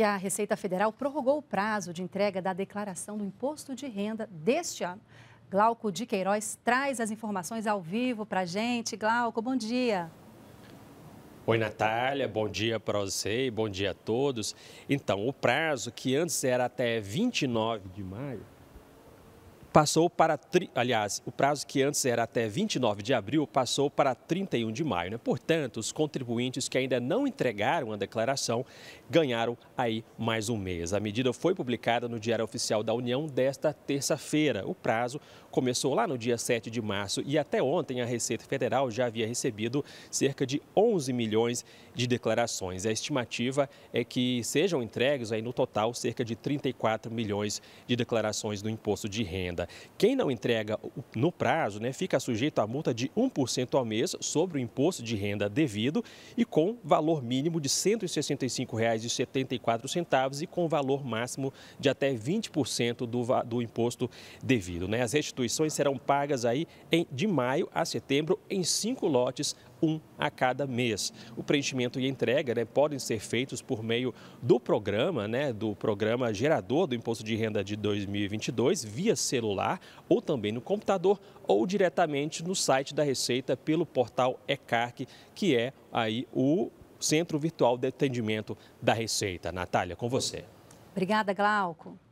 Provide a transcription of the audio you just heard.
E a Receita Federal prorrogou o prazo de entrega da declaração do imposto de renda deste ano. Glauco de Queiroz traz as informações ao vivo para a gente. Glauco, bom dia. Oi, Natália, bom dia para você e bom dia a todos. Então, o prazo que antes era até 29 de maio passou para, aliás, o prazo que antes era até 29 de abril passou para 31 de maio. Né? Portanto, os contribuintes que ainda não entregaram a declaração ganharam aí mais um mês. A medida foi publicada no Diário Oficial da União desta terça-feira. O prazo começou lá no dia 7 de março e até ontem a Receita Federal já havia recebido cerca de 11 milhões de declarações. A estimativa é que sejam entregues aí no total cerca de 34 milhões de declarações do imposto de renda. Quem não entrega no prazo né, fica sujeito a multa de 1% ao mês sobre o imposto de renda devido e com valor mínimo de R$ 165,74 e com valor máximo de até 20% do, do imposto devido. Né? As restituições serão pagas aí em, de maio a setembro em cinco lotes um a cada mês. O preenchimento e entrega né, podem ser feitos por meio do programa, né, do programa gerador do Imposto de Renda de 2022, via celular ou também no computador ou diretamente no site da Receita pelo portal ECARC, que é aí o Centro Virtual de Atendimento da Receita. Natália, com você. Obrigada, Glauco.